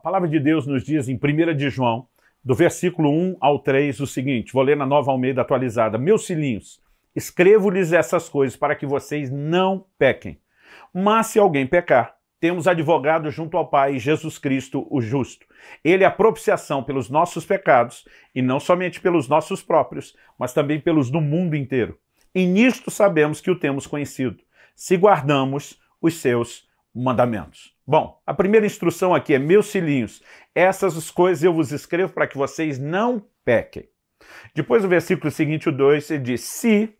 A palavra de Deus nos diz em 1 de João, do versículo 1 ao 3, o seguinte, vou ler na Nova Almeida atualizada. Meus filhinhos, escrevo-lhes essas coisas para que vocês não pequem. Mas se alguém pecar, temos advogado junto ao Pai, Jesus Cristo, o justo. Ele é a propiciação pelos nossos pecados, e não somente pelos nossos próprios, mas também pelos do mundo inteiro. E nisto sabemos que o temos conhecido, se guardamos os seus mandamentos. Bom, a primeira instrução aqui é: meus filhinhos, essas coisas eu vos escrevo para que vocês não pequem. Depois, o versículo seguinte, o 2, ele diz: Se,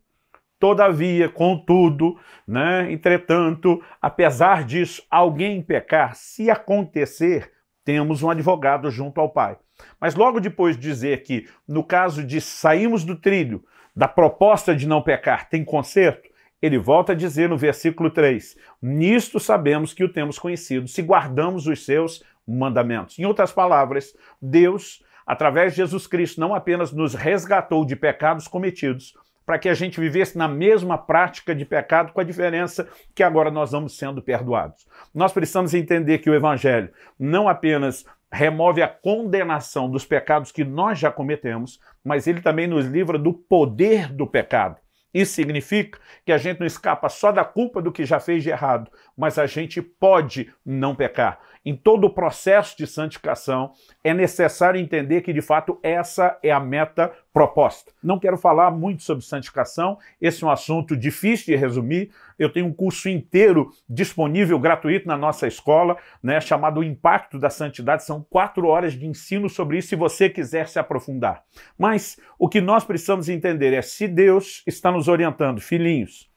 todavia, contudo, né, entretanto, apesar disso, alguém pecar, se acontecer, temos um advogado junto ao Pai. Mas logo depois dizer que, no caso de saímos do trilho, da proposta de não pecar, tem conserto, ele volta a dizer no versículo 3: Nisto sabemos que o temos conhecido, se guardamos os seus mandamentos. Em outras palavras, Deus, através de Jesus Cristo, não apenas nos resgatou de pecados cometidos, para que a gente vivesse na mesma prática de pecado, com a diferença que agora nós vamos sendo perdoados. Nós precisamos entender que o Evangelho não apenas remove a condenação dos pecados que nós já cometemos, mas ele também nos livra do poder do pecado. Isso significa que a gente não escapa só da culpa do que já fez de errado, mas a gente pode não pecar. Em todo o processo de santificação, é necessário entender que, de fato, essa é a meta proposta. Não quero falar muito sobre santificação, esse é um assunto difícil de resumir. Eu tenho um curso inteiro disponível gratuito na nossa escola, né, chamado O Impacto da Santidade. São quatro horas de ensino sobre isso, se você quiser se aprofundar. Mas o que nós precisamos entender é se Deus está nos orientando, filhinhos,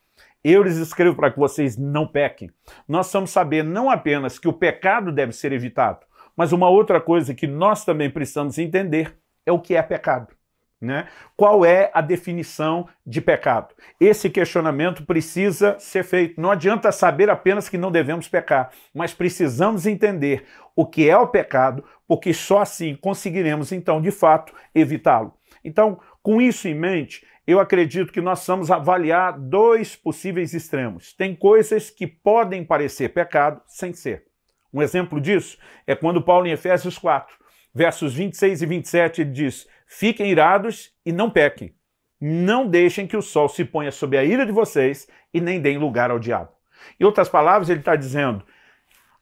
eu lhes escrevo para que vocês não pequem. Nós precisamos saber não apenas que o pecado deve ser evitado, mas uma outra coisa que nós também precisamos entender é o que é pecado. Né? Qual é a definição de pecado? Esse questionamento precisa ser feito. Não adianta saber apenas que não devemos pecar, mas precisamos entender o que é o pecado, porque só assim conseguiremos, então, de fato, evitá-lo. Então, com isso em mente, eu acredito que nós vamos avaliar dois possíveis extremos. Tem coisas que podem parecer pecado sem ser. Um exemplo disso é quando Paulo em Efésios 4, versos 26 e 27, ele diz: Fiquem irados e não pequem. Não deixem que o sol se ponha sobre a ira de vocês e nem deem lugar ao diabo. Em outras palavras, ele está dizendo: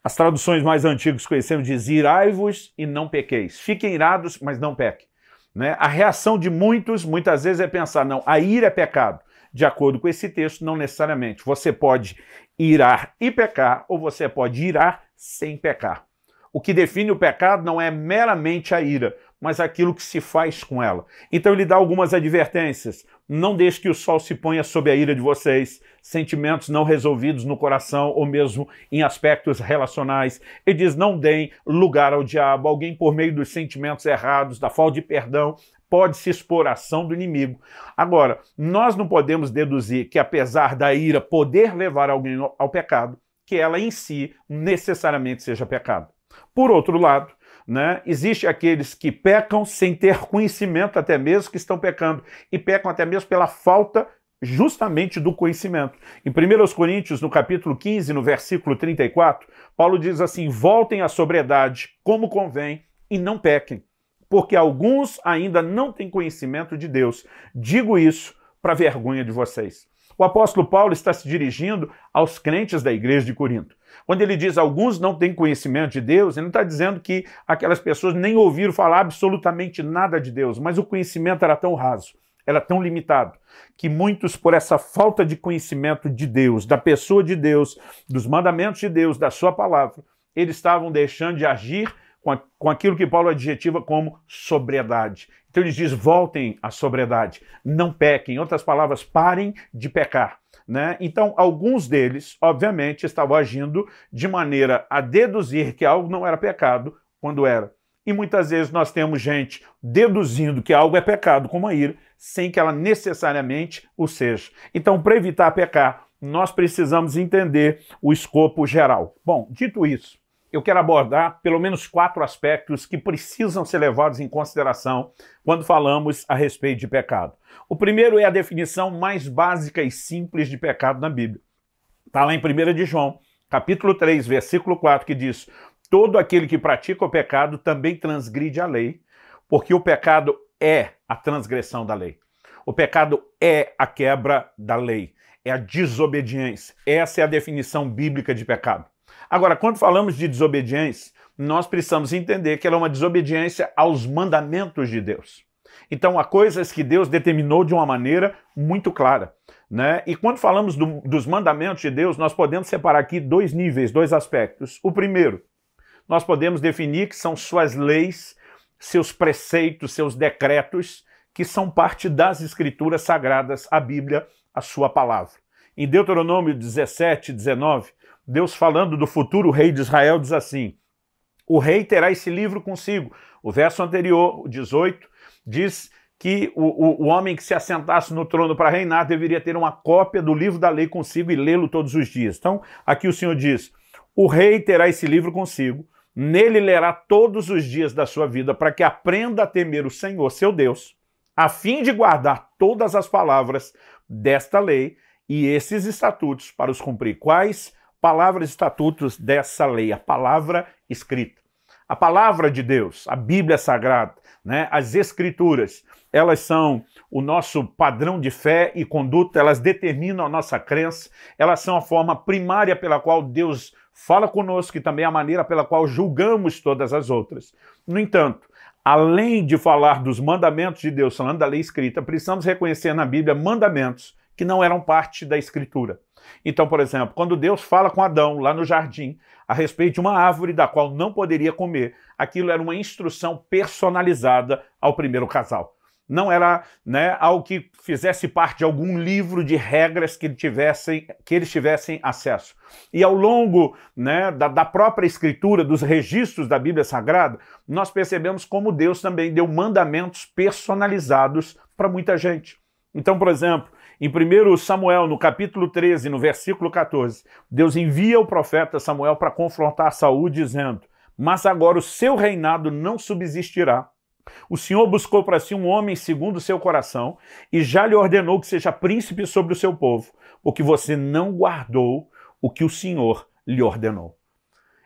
as traduções mais antigas que conhecemos dizem: irai-vos e não pequeis. Fiquem irados, mas não pequem. Né? A reação de muitos, muitas vezes, é pensar, não, a ira é pecado. De acordo com esse texto, não necessariamente. Você pode irar e pecar, ou você pode irar sem pecar. O que define o pecado não é meramente a ira, mas aquilo que se faz com ela. Então ele dá algumas advertências. Não deixe que o sol se ponha sob a ira de vocês, sentimentos não resolvidos no coração ou mesmo em aspectos relacionais. Ele diz: não deem lugar ao diabo. Alguém, por meio dos sentimentos errados, da falta de perdão, pode se expor à ação do inimigo. Agora, nós não podemos deduzir que, apesar da ira poder levar alguém ao pecado, que ela em si necessariamente seja pecado. Por outro lado, né? Existe aqueles que pecam sem ter conhecimento até mesmo que estão pecando, e pecam até mesmo pela falta justamente do conhecimento. Em 1 Coríntios, no capítulo 15, no versículo 34, Paulo diz assim: Voltem à sobriedade, como convém, e não pequem, porque alguns ainda não têm conhecimento de Deus. Digo isso para vergonha de vocês. O apóstolo Paulo está se dirigindo aos crentes da igreja de Corinto. Quando ele diz alguns não têm conhecimento de Deus, ele não está dizendo que aquelas pessoas nem ouviram falar absolutamente nada de Deus, mas o conhecimento era tão raso, era tão limitado, que muitos, por essa falta de conhecimento de Deus, da pessoa de Deus, dos mandamentos de Deus, da sua palavra, eles estavam deixando de agir com, aquilo que Paulo adjetiva como sobriedade. Então ele diz: voltem à sobriedade, não pequem. Em outras palavras, parem de pecar. Né? Então, alguns deles, obviamente, estavam agindo de maneira a deduzir que algo não era pecado quando era. E muitas vezes nós temos gente deduzindo que algo é pecado, como a ira, sem que ela necessariamente o seja. Então, para evitar pecar, nós precisamos entender o escopo geral. Bom, dito isso, eu quero abordar pelo menos quatro aspectos que precisam ser levados em consideração quando falamos a respeito de pecado. O primeiro é a definição mais básica e simples de pecado na Bíblia. Está lá em 1 de João, capítulo 3, versículo 4, que diz: Todo aquele que pratica o pecado também transgride a lei, porque o pecado é a transgressão da lei. O pecado é a quebra da lei, é a desobediência. Essa é a definição bíblica de pecado. Agora, quando falamos de desobediência, nós precisamos entender que ela é uma desobediência aos mandamentos de Deus. Então, há coisas que Deus determinou de uma maneira muito clara. Né? E quando falamos do, dos mandamentos de Deus, nós podemos separar aqui dois níveis, dois aspectos. O primeiro, nós podemos definir que são suas leis, seus preceitos, seus decretos, que são parte das escrituras sagradas, a Bíblia, a sua palavra. Em Deuteronômio 17, 19, Deus falando do futuro rei de Israel diz assim: O rei terá esse livro consigo. O verso anterior, o 18, diz que o, o, o, homem que se assentasse no trono para reinar deveria ter uma cópia do livro da lei consigo e lê-lo todos os dias. Então, aqui o Senhor diz: O rei terá esse livro consigo, nele lerá todos os dias da sua vida, para que aprenda a temer o Senhor, seu Deus, a fim de guardar todas as palavras desta lei e esses estatutos para os cumprir, quais palavra e estatutos dessa lei, a palavra escrita. A palavra de Deus, a Bíblia Sagrada, né, as Escrituras, elas são o nosso padrão de fé e conduta, elas determinam a nossa crença, elas são a forma primária pela qual Deus fala conosco e também a maneira pela qual julgamos todas as outras. No entanto, além de falar dos mandamentos de Deus, falando da lei escrita, precisamos reconhecer na Bíblia mandamentos que não eram parte da escritura. Então, por exemplo, quando Deus fala com Adão lá no jardim a respeito de uma árvore da qual não poderia comer, aquilo era uma instrução personalizada ao primeiro casal. Não era né, algo que fizesse parte de algum livro de regras que, tivessem, que eles tivessem acesso. E ao longo né, da, da própria escritura, dos registros da Bíblia Sagrada, nós percebemos como Deus também deu mandamentos personalizados para muita gente. Então, por exemplo, em 1 Samuel, no capítulo 13, no versículo 14, Deus envia o profeta Samuel para confrontar Saul, dizendo: Mas agora o seu reinado não subsistirá. O Senhor buscou para si um homem segundo o seu coração e já lhe ordenou que seja príncipe sobre o seu povo, porque você não guardou o que o Senhor lhe ordenou.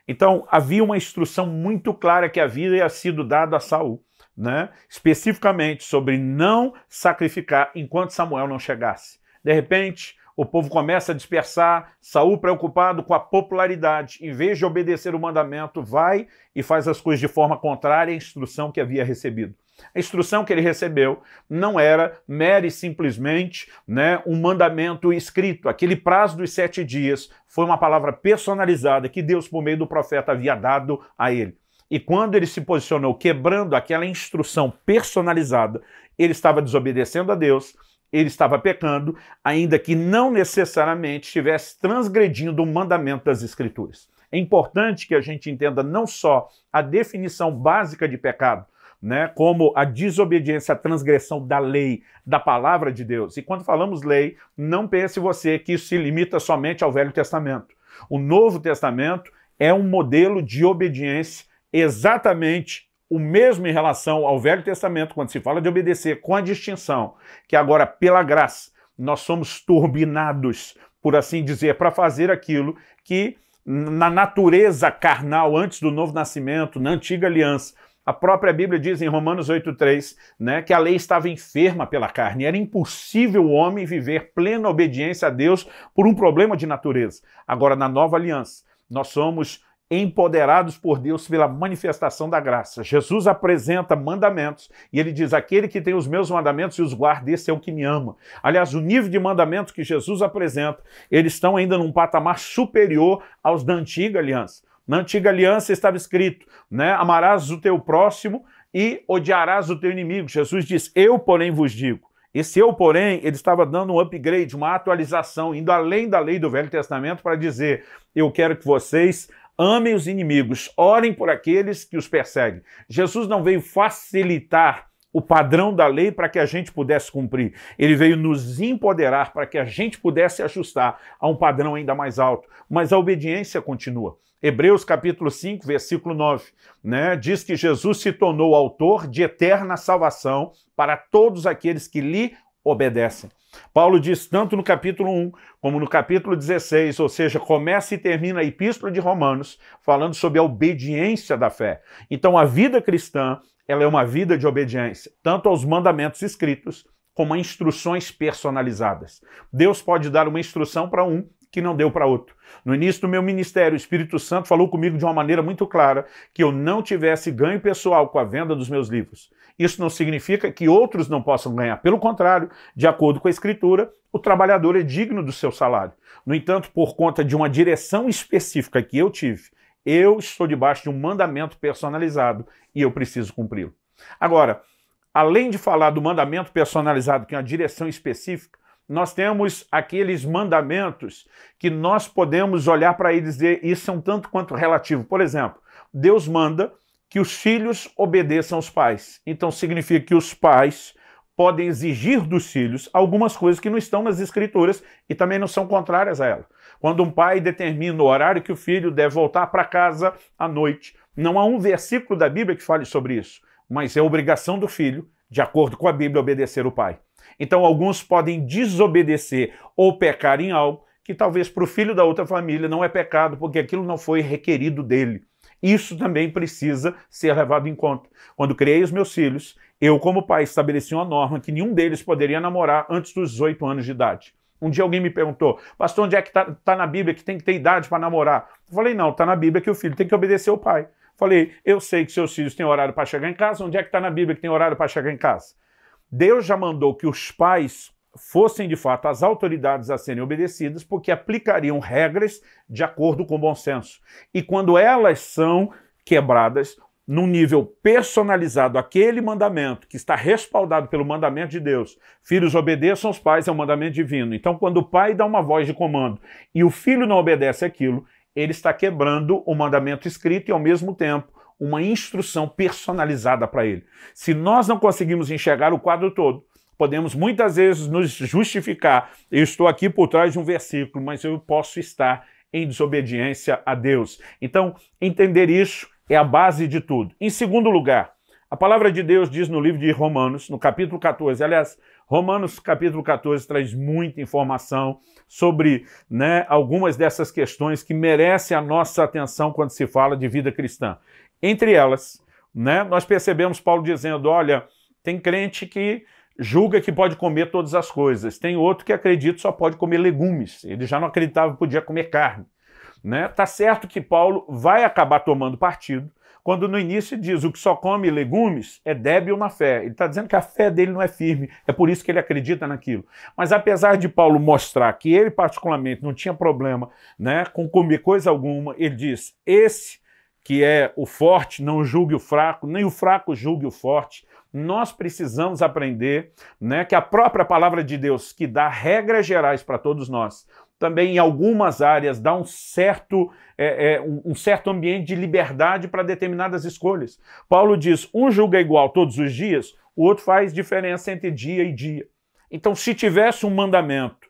Então, havia uma instrução muito clara que havia sido dada a Saul né? especificamente sobre não sacrificar enquanto Samuel não chegasse. De repente, o povo começa a dispersar, Saul preocupado com a popularidade, em vez de obedecer o mandamento, vai e faz as coisas de forma contrária à instrução que havia recebido. A instrução que ele recebeu não era mera e simplesmente né, um mandamento escrito. Aquele prazo dos sete dias foi uma palavra personalizada que Deus, por meio do profeta, havia dado a ele. E quando ele se posicionou quebrando aquela instrução personalizada, ele estava desobedecendo a Deus, ele estava pecando, ainda que não necessariamente estivesse transgredindo o mandamento das Escrituras. É importante que a gente entenda não só a definição básica de pecado, né, como a desobediência, a transgressão da lei, da palavra de Deus. E quando falamos lei, não pense você que isso se limita somente ao Velho Testamento. O Novo Testamento é um modelo de obediência exatamente o mesmo em relação ao Velho Testamento, quando se fala de obedecer, com a distinção que agora, pela graça, nós somos turbinados, por assim dizer, para fazer aquilo que na natureza carnal, antes do novo nascimento, na antiga aliança, a própria Bíblia diz em Romanos 8,3 né, que a lei estava enferma pela carne. Era impossível o homem viver plena obediência a Deus por um problema de natureza. Agora, na nova aliança, nós somos empoderados por Deus pela manifestação da graça. Jesus apresenta mandamentos e ele diz: Aquele que tem os meus mandamentos e os guarda, esse é o que me ama. Aliás, o nível de mandamentos que Jesus apresenta, eles estão ainda num patamar superior aos da antiga aliança. Na antiga aliança estava escrito, né? Amarás o teu próximo e odiarás o teu inimigo. Jesus diz: Eu, porém, vos digo. Esse eu, porém, ele estava dando um upgrade, uma atualização, indo além da lei do Velho Testamento para dizer: Eu quero que vocês Amem os inimigos, orem por aqueles que os perseguem. Jesus não veio facilitar o padrão da lei para que a gente pudesse cumprir. Ele veio nos empoderar para que a gente pudesse ajustar a um padrão ainda mais alto. Mas a obediência continua. Hebreus capítulo 5, versículo 9, né, diz que Jesus se tornou autor de eterna salvação para todos aqueles que lhe obedecem. Paulo diz tanto no capítulo 1 como no capítulo 16, ou seja, começa e termina a epístola de Romanos falando sobre a obediência da fé. Então a vida cristã, ela é uma vida de obediência, tanto aos mandamentos escritos como a instruções personalizadas. Deus pode dar uma instrução para um que não deu para outro. No início do meu ministério, o Espírito Santo falou comigo de uma maneira muito clara que eu não tivesse ganho pessoal com a venda dos meus livros. Isso não significa que outros não possam ganhar. Pelo contrário, de acordo com a Escritura, o trabalhador é digno do seu salário. No entanto, por conta de uma direção específica que eu tive, eu estou debaixo de um mandamento personalizado e eu preciso cumpri-lo. Agora, além de falar do mandamento personalizado, que é uma direção específica, nós temos aqueles mandamentos que nós podemos olhar para eles e dizer isso é um tanto quanto relativo. Por exemplo, Deus manda que os filhos obedeçam aos pais. Então significa que os pais podem exigir dos filhos algumas coisas que não estão nas escrituras e também não são contrárias a ela. Quando um pai determina o horário que o filho deve voltar para casa à noite, não há um versículo da Bíblia que fale sobre isso, mas é obrigação do filho, de acordo com a Bíblia, obedecer o pai. Então, alguns podem desobedecer ou pecar em algo que talvez para o filho da outra família não é pecado, porque aquilo não foi requerido dele. Isso também precisa ser levado em conta. Quando criei os meus filhos, eu, como pai, estabeleci uma norma que nenhum deles poderia namorar antes dos 18 anos de idade. Um dia alguém me perguntou, pastor, onde é que está tá na Bíblia que tem que ter idade para namorar? Eu falei, não, está na Bíblia que o filho tem que obedecer ao pai. Falei, eu sei que seus filhos têm horário para chegar em casa, onde é que está na Bíblia que tem horário para chegar em casa? Deus já mandou que os pais fossem de fato as autoridades a serem obedecidas, porque aplicariam regras de acordo com o bom senso. E quando elas são quebradas, num nível personalizado, aquele mandamento que está respaldado pelo mandamento de Deus, filhos obedeçam aos pais, é um mandamento divino. Então, quando o pai dá uma voz de comando e o filho não obedece aquilo, ele está quebrando o mandamento escrito e, ao mesmo tempo, uma instrução personalizada para ele. Se nós não conseguimos enxergar o quadro todo, podemos muitas vezes nos justificar. Eu estou aqui por trás de um versículo, mas eu posso estar em desobediência a Deus. Então, entender isso é a base de tudo. Em segundo lugar, a palavra de Deus diz no livro de Romanos, no capítulo 14, aliás, Romanos capítulo 14 traz muita informação sobre né, algumas dessas questões que merecem a nossa atenção quando se fala de vida cristã entre elas. Né? Nós percebemos Paulo dizendo: olha, tem crente que julga que pode comer todas as coisas, tem outro que acredita só pode comer legumes, ele já não acreditava que podia comer carne. Né? Tá certo que Paulo vai acabar tomando partido quando no início diz o que só come legumes é débil na fé. Ele está dizendo que a fé dele não é firme, é por isso que ele acredita naquilo. Mas apesar de Paulo mostrar que ele particularmente não tinha problema né, com comer coisa alguma, ele diz: esse que é o forte não julgue o fraco, nem o fraco julgue o forte. Nós precisamos aprender né, que a própria palavra de Deus, que dá regras gerais para todos nós, também em algumas áreas dá um certo, é, é, um certo ambiente de liberdade para determinadas escolhas. Paulo diz: um julga igual todos os dias, o outro faz diferença entre dia e dia. Então, se tivesse um mandamento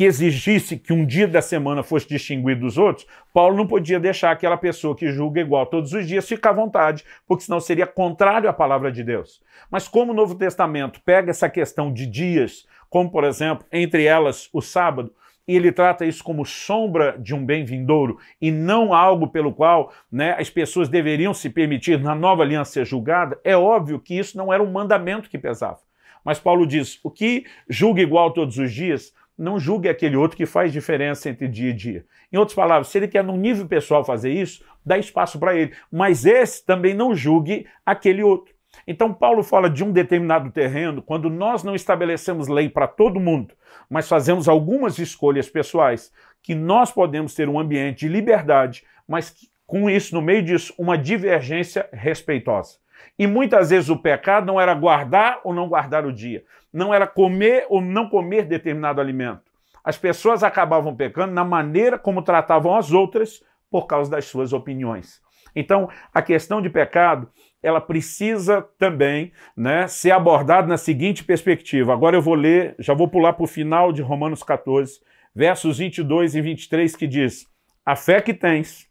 que exigisse que um dia da semana fosse distinguido dos outros, Paulo não podia deixar aquela pessoa que julga igual todos os dias ficar à vontade, porque senão seria contrário à palavra de Deus. Mas como o Novo Testamento pega essa questão de dias, como por exemplo, entre elas o sábado, e ele trata isso como sombra de um bem vindouro e não algo pelo qual né, as pessoas deveriam se permitir na nova aliança ser julgada, é óbvio que isso não era um mandamento que pesava. Mas Paulo diz: o que julga igual todos os dias não julgue aquele outro que faz diferença entre dia e dia. Em outras palavras, se ele quer num nível pessoal fazer isso, dá espaço para ele. Mas esse também não julgue aquele outro. Então, Paulo fala de um determinado terreno quando nós não estabelecemos lei para todo mundo, mas fazemos algumas escolhas pessoais, que nós podemos ter um ambiente de liberdade, mas que, com isso, no meio disso, uma divergência respeitosa. E muitas vezes o pecado não era guardar ou não guardar o dia, não era comer ou não comer determinado alimento. As pessoas acabavam pecando na maneira como tratavam as outras por causa das suas opiniões. Então, a questão de pecado, ela precisa também né, ser abordada na seguinte perspectiva. Agora eu vou ler, já vou pular para o final de Romanos 14, versos 22 e 23, que diz: A fé que tens,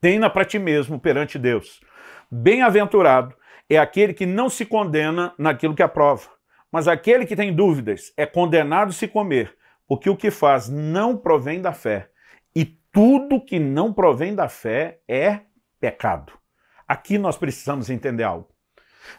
tenha para ti mesmo perante Deus Bem-aventurado é aquele que não se condena naquilo que aprova, mas aquele que tem dúvidas é condenado se comer, porque o que faz não provém da fé. E tudo que não provém da fé é pecado. Aqui nós precisamos entender algo.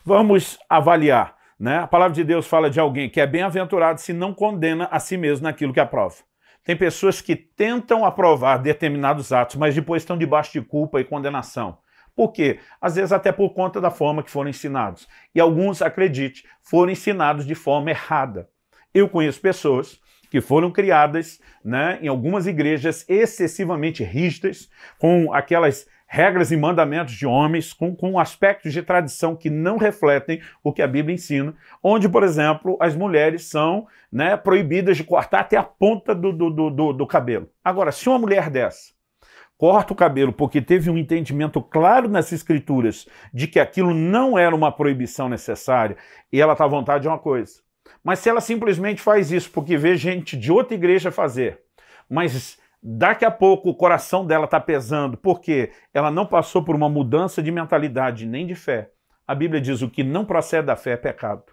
Vamos avaliar. Né? A palavra de Deus fala de alguém que é bem-aventurado se não condena a si mesmo naquilo que aprova. Tem pessoas que tentam aprovar determinados atos, mas depois estão debaixo de culpa e condenação. Por quê? Às vezes até por conta da forma que foram ensinados. E alguns, acredite, foram ensinados de forma errada. Eu conheço pessoas que foram criadas né, em algumas igrejas excessivamente rígidas, com aquelas regras e mandamentos de homens, com, com aspectos de tradição que não refletem o que a Bíblia ensina, onde, por exemplo, as mulheres são né, proibidas de cortar até a ponta do, do, do, do cabelo. Agora, se uma mulher dessa corta o cabelo, porque teve um entendimento claro nas escrituras de que aquilo não era uma proibição necessária, e ela está à vontade de uma coisa. Mas se ela simplesmente faz isso porque vê gente de outra igreja fazer, mas daqui a pouco o coração dela está pesando, porque ela não passou por uma mudança de mentalidade nem de fé. A Bíblia diz o que não procede da fé é pecado.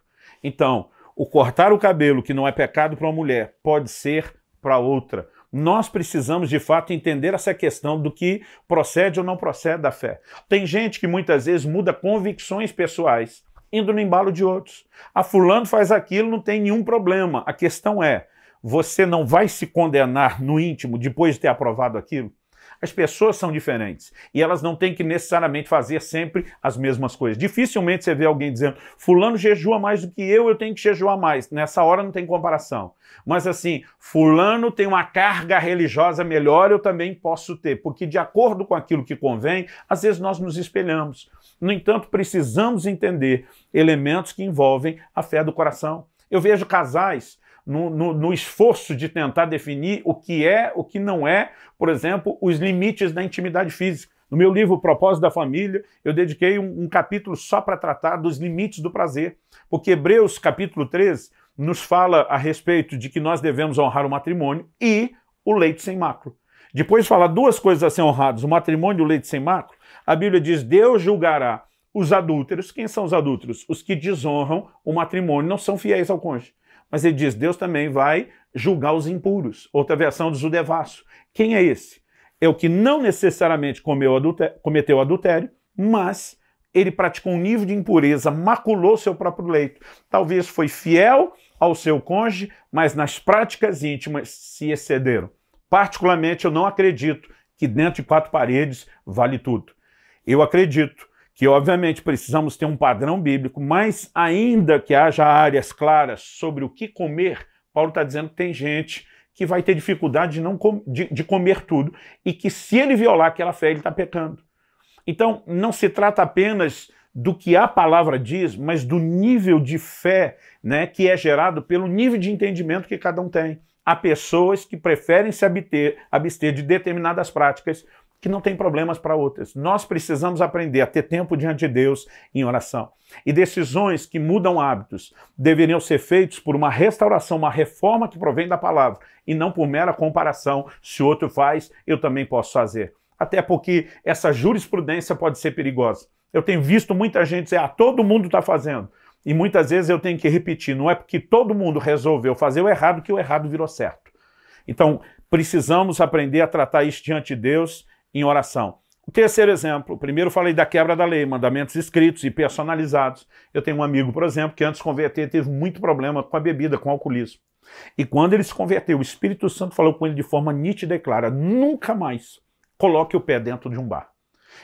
Então, o cortar o cabelo, que não é pecado para uma mulher, pode ser para outra nós precisamos de fato entender essa questão do que procede ou não procede da fé. Tem gente que muitas vezes muda convicções pessoais, indo no embalo de outros. A ah, fulano faz aquilo, não tem nenhum problema. A questão é, você não vai se condenar no íntimo depois de ter aprovado aquilo? As pessoas são diferentes e elas não têm que necessariamente fazer sempre as mesmas coisas. Dificilmente você vê alguém dizendo, fulano jejua mais do que eu, eu tenho que jejuar mais. Nessa hora não tem comparação. Mas assim, fulano tem uma carga religiosa melhor, eu também posso ter, porque de acordo com aquilo que convém, às vezes nós nos espelhamos. No entanto, precisamos entender elementos que envolvem a fé do coração. Eu vejo casais no, no, no esforço de tentar definir o que é, o que não é, por exemplo, os limites da intimidade física. No meu livro Propósito da Família, eu dediquei um, um capítulo só para tratar dos limites do prazer, porque Hebreus capítulo 13 nos fala a respeito de que nós devemos honrar o matrimônio e o leite sem mácula. Depois fala duas coisas a ser honradas, o matrimônio e o leite sem mácula. A Bíblia diz: Deus julgará os adúlteros. Quem são os adúlteros? Os que desonram o matrimônio, não são fiéis ao cônjuge. Mas ele diz: Deus também vai julgar os impuros. Outra versão diz o devasso. Quem é esse? É o que não necessariamente adultério, cometeu adultério, mas ele praticou um nível de impureza, maculou seu próprio leito. Talvez foi fiel ao seu cônjuge, mas nas práticas íntimas se excederam. Particularmente, eu não acredito que dentro de quatro paredes vale tudo. Eu acredito que obviamente precisamos ter um padrão bíblico, mas ainda que haja áreas claras sobre o que comer, Paulo está dizendo que tem gente que vai ter dificuldade de, não com, de, de, comer tudo e que se ele violar aquela fé, ele está pecando. Então, não se trata apenas do que a palavra diz, mas do nível de fé né, que é gerado pelo nível de entendimento que cada um tem. Há pessoas que preferem se abster, abster de determinadas práticas que não tem problemas para outras. Nós precisamos aprender a ter tempo diante de Deus em oração. E decisões que mudam hábitos deveriam ser feitas por uma restauração, uma reforma que provém da palavra, e não por mera comparação. Se o outro faz, eu também posso fazer. Até porque essa jurisprudência pode ser perigosa. Eu tenho visto muita gente dizer, ah, todo mundo está fazendo. E muitas vezes eu tenho que repetir, não é porque todo mundo resolveu fazer o errado que o errado virou certo. Então, precisamos aprender a tratar isso diante de Deus em oração. O terceiro exemplo, primeiro falei da quebra da lei, mandamentos escritos e personalizados. Eu tenho um amigo, por exemplo, que antes de converter teve muito problema com a bebida, com o alcoolismo. E quando ele se converteu, o Espírito Santo falou com ele de forma nítida e clara: nunca mais coloque o pé dentro de um bar.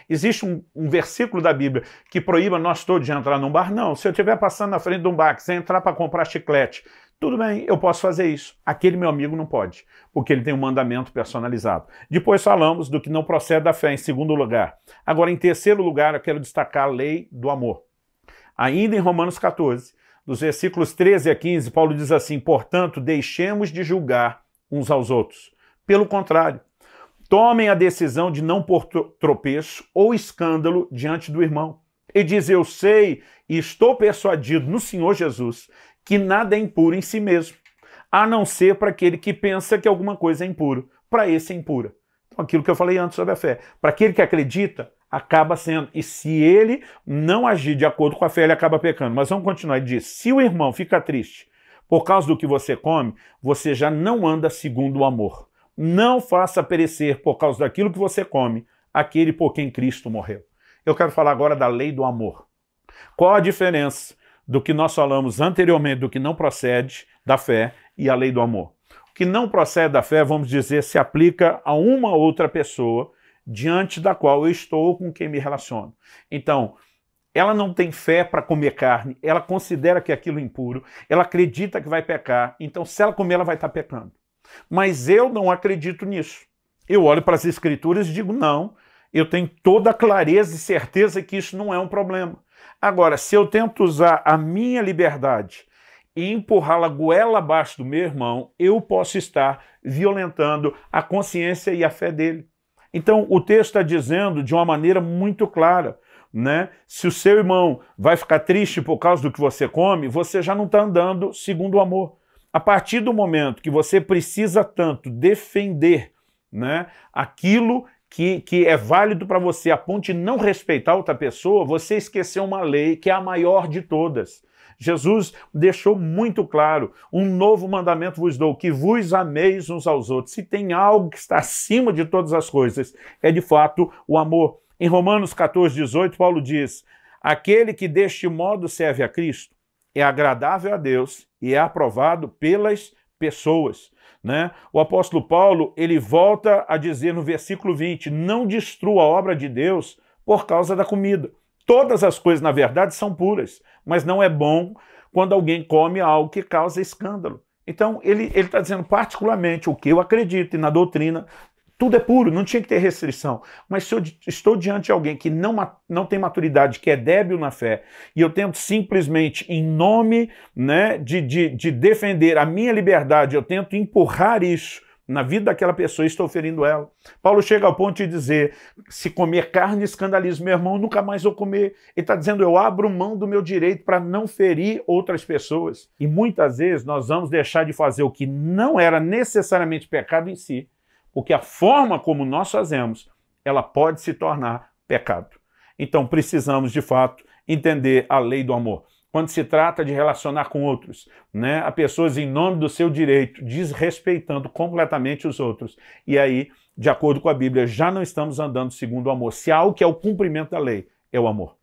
Existe um, um, versículo da Bíblia que proíba nós todos de entrar num bar? Não. Se eu estiver passando na frente de um bar, quiser entrar para comprar chiclete, tudo bem, eu posso fazer isso. Aquele meu amigo não pode, porque ele tem um mandamento personalizado. Depois falamos do que não procede da fé, em segundo lugar. Agora, em terceiro lugar, eu quero destacar a lei do amor. Ainda em Romanos 14, dos versículos 13 a 15, Paulo diz assim: Portanto, deixemos de julgar uns aos outros. Pelo contrário, tomem a decisão de não pôr tropeço ou escândalo diante do irmão. E diz: Eu sei e estou persuadido no Senhor Jesus que nada é impuro em si mesmo, a não ser para aquele que pensa que alguma coisa é impuro. Para esse é impura. Então, aquilo que eu falei antes sobre a fé. Para aquele que acredita, acaba sendo. E se ele não agir de acordo com a fé, ele acaba pecando. Mas vamos continuar. Ele diz: se o irmão fica triste por causa do que você come, você já não anda segundo o amor. Não faça perecer por causa daquilo que você come aquele por quem Cristo morreu. Eu quero falar agora da lei do amor. Qual a diferença do que nós falamos anteriormente, do que não procede da fé e a lei do amor. O que não procede da fé, vamos dizer, se aplica a uma outra pessoa diante da qual eu estou com quem me relaciono. Então, ela não tem fé para comer carne, ela considera que é aquilo impuro, ela acredita que vai pecar, então se ela comer, ela vai estar tá pecando. Mas eu não acredito nisso. Eu olho para as escrituras e digo: não, eu tenho toda a clareza e certeza que isso não é um problema. Agora, se eu tento usar a minha liberdade e empurrá-la goela abaixo do meu irmão, eu posso estar violentando a consciência e a fé dele. Então, o texto está dizendo de uma maneira muito clara, né? Se o seu irmão vai ficar triste por causa do que você come, você já não está andando segundo o amor. A partir do momento que você precisa tanto defender né, aquilo que, que é válido para você a ponto de não respeitar outra pessoa, você esqueceu uma lei que é a maior de todas. Jesus deixou muito claro: um novo mandamento vos dou, que vos ameis uns aos outros. Se tem algo que está acima de todas as coisas, é de fato o amor. Em Romanos 14, 18, Paulo diz: Aquele que deste modo serve a Cristo é agradável a Deus e é aprovado pelas pessoas. Né? O apóstolo Paulo ele volta a dizer no versículo 20: não destrua a obra de Deus por causa da comida. Todas as coisas, na verdade, são puras, mas não é bom quando alguém come algo que causa escândalo. Então, ele está dizendo particularmente o que eu acredito, e na doutrina tudo é puro, não tinha que ter restrição. Mas se eu estou diante de alguém que não, não tem maturidade, que é débil na fé, e eu tento simplesmente, em nome né, de, de, de defender a minha liberdade, eu tento empurrar isso na vida daquela pessoa e estou ferindo ela. Paulo chega ao ponto de dizer: se comer carne escandaliza meu irmão, nunca mais vou comer. Ele está dizendo: eu abro mão do meu direito para não ferir outras pessoas. E muitas vezes nós vamos deixar de fazer o que não era necessariamente pecado em si, porque a forma como nós fazemos, ela pode se tornar pecado. Então precisamos, de fato, entender a lei do amor. Quando se trata de relacionar com outros, né, a pessoas em nome do seu direito, desrespeitando completamente os outros. E aí, de acordo com a Bíblia, já não estamos andando segundo o amor. Se há algo que é o cumprimento da lei, é o amor.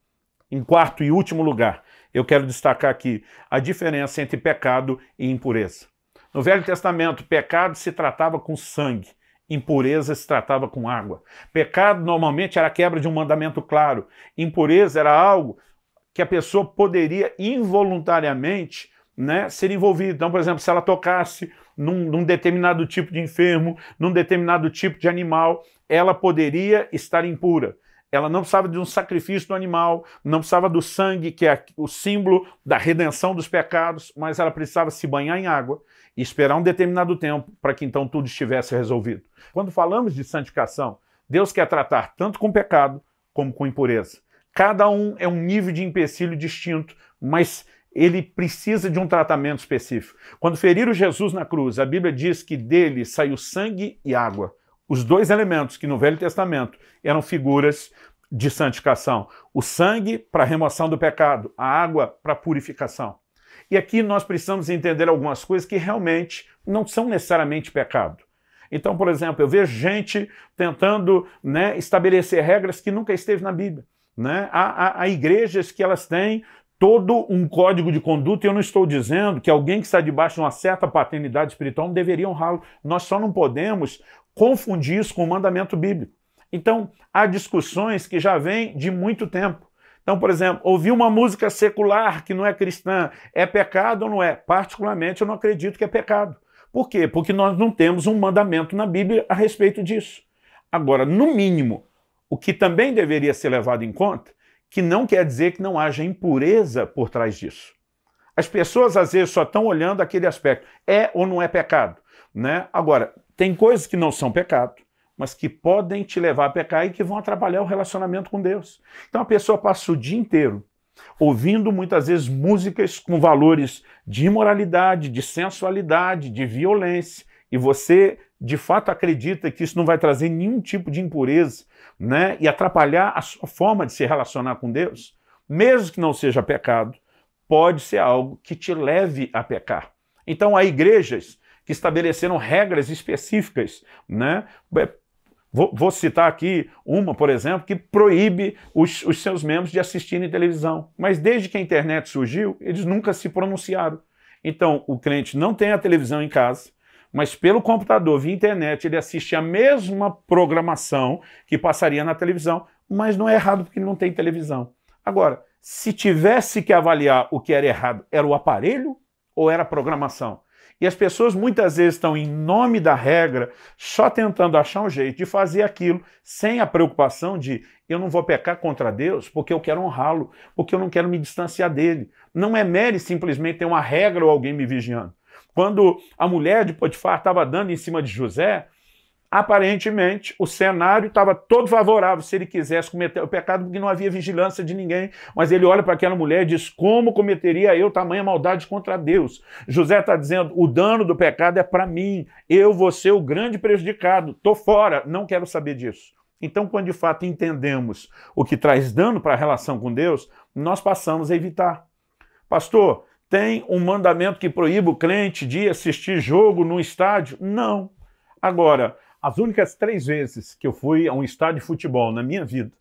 Em quarto e último lugar, eu quero destacar aqui a diferença entre pecado e impureza. No Velho Testamento, pecado se tratava com sangue Impureza se tratava com água. Pecado normalmente era a quebra de um mandamento claro. Impureza era algo que a pessoa poderia involuntariamente né, ser envolvida. Então, por exemplo, se ela tocasse num, num determinado tipo de enfermo, num determinado tipo de animal, ela poderia estar impura. Ela não precisava de um sacrifício do animal, não precisava do sangue, que é o símbolo da redenção dos pecados, mas ela precisava se banhar em água e esperar um determinado tempo para que então tudo estivesse resolvido. Quando falamos de santificação, Deus quer tratar tanto com pecado como com impureza. Cada um é um nível de empecilho distinto, mas ele precisa de um tratamento específico. Quando feriram Jesus na cruz, a Bíblia diz que dele saiu sangue e água os dois elementos que no Velho Testamento eram figuras de santificação: o sangue para remoção do pecado, a água para purificação. E aqui nós precisamos entender algumas coisas que realmente não são necessariamente pecado. Então, por exemplo, eu vejo gente tentando né, estabelecer regras que nunca esteve na Bíblia. Né? Há, há, há, igrejas que elas têm todo um código de conduta, e eu não estou dizendo que alguém que está debaixo de uma certa paternidade espiritual não deveria honrá-lo. Nós só não podemos confundir isso com o mandamento bíblico. Então, há discussões que já vêm de muito tempo. Então, por exemplo, ouvir uma música secular que não é cristã é pecado ou não é? Particularmente, eu não acredito que é pecado. Por quê? Porque nós não temos um mandamento na Bíblia a respeito disso. Agora, no mínimo, o que também deveria ser levado em conta que não quer dizer que não haja impureza por trás disso. As pessoas às vezes só estão olhando aquele aspecto, é ou não é pecado, né? Agora, tem coisas que não são pecado, mas que podem te levar a pecar e que vão atrapalhar o relacionamento com Deus. Então a pessoa passa o dia inteiro ouvindo muitas vezes músicas com valores de imoralidade, de sensualidade, de violência, e você de fato acredita que isso não vai trazer nenhum tipo de impureza né, e atrapalhar a sua forma de se relacionar com Deus, mesmo que não seja pecado, pode ser algo que te leve a pecar. Então há igrejas que estabeleceram regras específicas, né? É, vou, citar aqui uma, por exemplo, que proíbe os, os seus membros de assistirem televisão. Mas desde que a internet surgiu, eles nunca se pronunciaram. Então, o crente não tem a televisão em casa, mas pelo computador, via internet, ele assiste a mesma programação que passaria na televisão, mas não é errado porque ele não tem televisão. Agora, se tivesse que avaliar o que era errado, era o aparelho ou era a programação? E as pessoas muitas vezes estão, em nome da regra, só tentando achar um jeito de fazer aquilo sem a preocupação de eu não vou pecar contra Deus porque eu quero honrá-lo, porque eu não quero me distanciar dele. Não é mere simplesmente ter uma regra ou alguém me vigiando. Quando a mulher de Potifar estava dando em cima de José, aparentemente o cenário estava todo favorável se ele quisesse cometer o pecado, porque não havia vigilância de ninguém. Mas ele olha para aquela mulher e diz: Como cometeria eu tamanha maldade contra Deus? José está dizendo: O dano do pecado é para mim, eu vou ser o grande prejudicado, estou fora, não quero saber disso. Então, quando de fato entendemos o que traz dano para a relação com Deus, nós passamos a evitar. Pastor, tem um mandamento que proíbe o crente de assistir jogo no estádio? Não. Agora, as únicas três vezes que eu fui a um estádio de futebol na minha vida,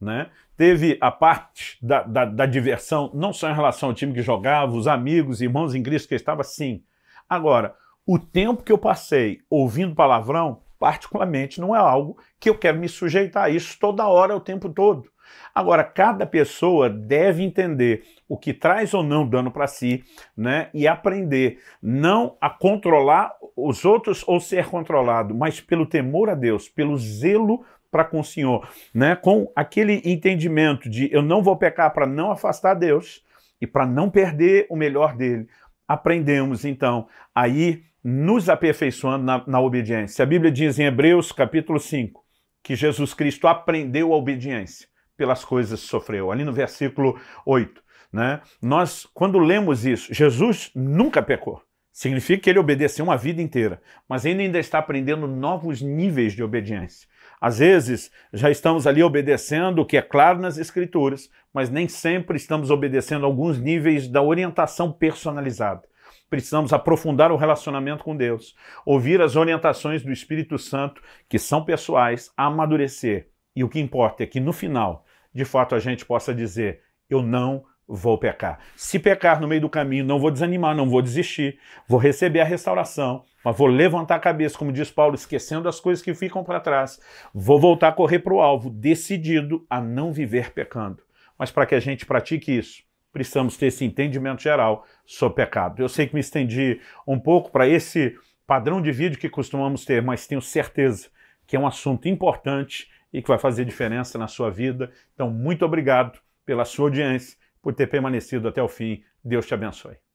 né, teve a parte da, da, da diversão, não só em relação ao time que jogava, os amigos, irmãos em Cristo que estavam. estava, sim. Agora, o tempo que eu passei ouvindo palavrão, particularmente, não é algo que eu quero me sujeitar a isso toda hora, o tempo todo. Agora, cada pessoa deve entender o que traz ou não dano para si, né? E aprender não a controlar os outros ou ser controlado, mas pelo temor a Deus, pelo zelo para com o Senhor, né? Com aquele entendimento de eu não vou pecar para não afastar Deus e para não perder o melhor dele. Aprendemos então aí nos aperfeiçoando na, na obediência. A Bíblia diz em Hebreus capítulo 5 que Jesus Cristo aprendeu a obediência pelas coisas que sofreu, ali no versículo 8. Né? Nós, quando lemos isso, Jesus nunca pecou. Significa que ele obedeceu uma vida inteira, mas ainda está aprendendo novos níveis de obediência. Às vezes, já estamos ali obedecendo o que é claro nas Escrituras, mas nem sempre estamos obedecendo alguns níveis da orientação personalizada. Precisamos aprofundar o relacionamento com Deus, ouvir as orientações do Espírito Santo, que são pessoais, amadurecer. E o que importa é que no final de fato a gente possa dizer: eu não vou pecar. Se pecar no meio do caminho, não vou desanimar, não vou desistir, vou receber a restauração, mas vou levantar a cabeça, como diz Paulo, esquecendo as coisas que ficam para trás. Vou voltar a correr para o alvo, decidido a não viver pecando. Mas para que a gente pratique isso, precisamos ter esse entendimento geral sobre pecado. Eu sei que me estendi um pouco para esse padrão de vídeo que costumamos ter, mas tenho certeza que é um assunto importante e que vai fazer diferença na sua vida. Então, muito obrigado pela sua audiência, por ter permanecido até o fim. Deus te abençoe.